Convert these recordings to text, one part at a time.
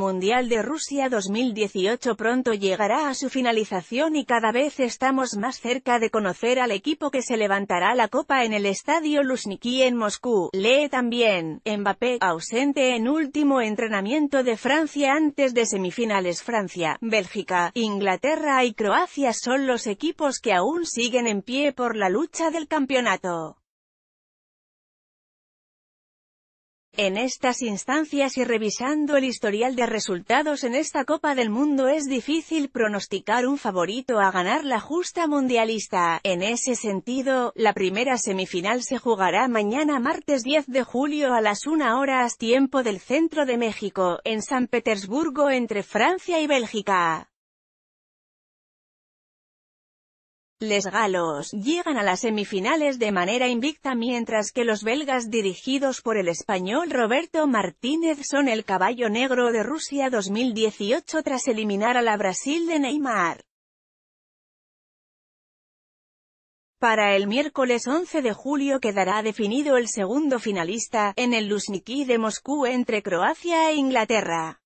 Mundial de Rusia 2018 pronto llegará a su finalización y cada vez estamos más cerca de conocer al equipo que se levantará la copa en el estadio Luzhniki en Moscú. Lee también, Mbappé, ausente en último entrenamiento de Francia antes de semifinales Francia, Bélgica, Inglaterra y Croacia son los equipos que aún siguen en pie por la lucha del campeonato. En estas instancias y revisando el historial de resultados en esta Copa del Mundo es difícil pronosticar un favorito a ganar la justa mundialista. En ese sentido, la primera semifinal se jugará mañana martes 10 de julio a las 1 horas tiempo del centro de México, en San Petersburgo entre Francia y Bélgica. Les galos llegan a las semifinales de manera invicta mientras que los belgas dirigidos por el español Roberto Martínez son el caballo negro de Rusia 2018 tras eliminar a la Brasil de Neymar. Para el miércoles 11 de julio quedará definido el segundo finalista, en el Luzhniki de Moscú entre Croacia e Inglaterra.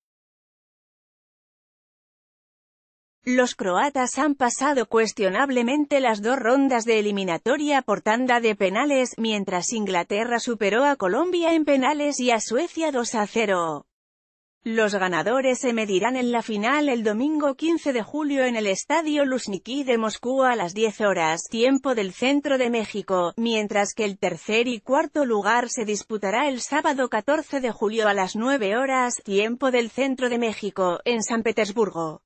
Los croatas han pasado cuestionablemente las dos rondas de eliminatoria por tanda de penales, mientras Inglaterra superó a Colombia en penales y a Suecia 2 a 0. Los ganadores se medirán en la final el domingo 15 de julio en el Estadio Luzhniki de Moscú a las 10 horas, tiempo del centro de México, mientras que el tercer y cuarto lugar se disputará el sábado 14 de julio a las 9 horas, tiempo del centro de México, en San Petersburgo.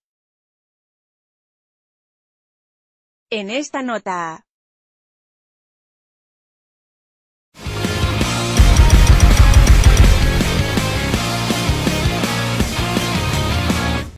En esta nota,